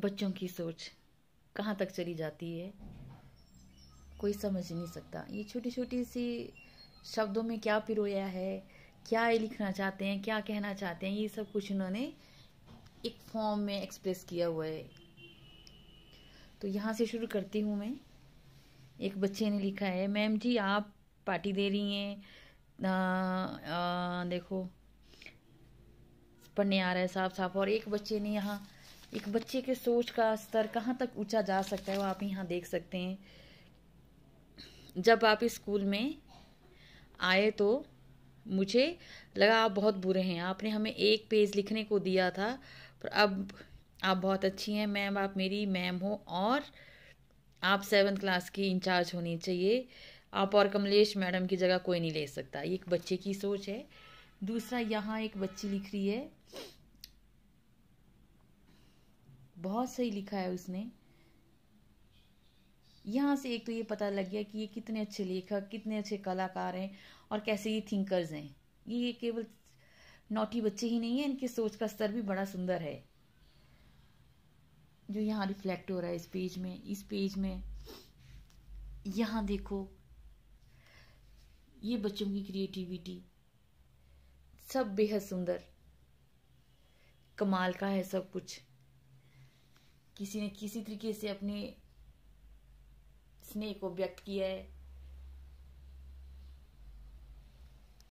बच्चों की सोच कहाँ तक चली जाती है कोई समझ नहीं सकता ये छोटी छोटी सी शब्दों में क्या पिरोया है क्या ये लिखना चाहते हैं क्या कहना चाहते हैं ये सब कुछ उन्होंने एक फॉर्म में एक्सप्रेस किया हुआ है तो यहाँ से शुरू करती हूँ मैं एक बच्चे ने लिखा है मैम जी आप पार्टी दे रही हैं देखो पढ़ने आ रहा है साफ साफ और एक बच्चे ने यहाँ एक बच्चे के सोच का स्तर कहाँ तक ऊंचा जा सकता है वो आप यहाँ देख सकते हैं जब आप इस स्कूल में आए तो मुझे लगा आप बहुत बुरे हैं आपने हमें एक पेज लिखने को दिया था पर अब आप बहुत अच्छी हैं मैम आप मेरी मैम हो और आप सेवन क्लास की इंचार्ज होनी चाहिए आप और कमलेश मैडम की जगह कोई नहीं ले सकता ये एक बच्चे की सोच है दूसरा यहाँ एक बच्ची लिख रही है बहुत सही लिखा है उसने यहाँ से एक तो ये पता लग गया कि ये कितने अच्छे लेखक कितने अच्छे कलाकार हैं और कैसे ये थिंकर्स हैं ये केवल नौटी बच्चे ही नहीं है इनके सोच का स्तर भी बड़ा सुंदर है जो यहाँ रिफ्लेक्ट हो रहा है इस पेज में इस पेज में यहाँ देखो ये बच्चों की क्रिएटिविटी सब बेहद सुंदर कमाल का है सब कुछ किसी ने किसी तरीके से अपने स्नेह को व्यक्त किया है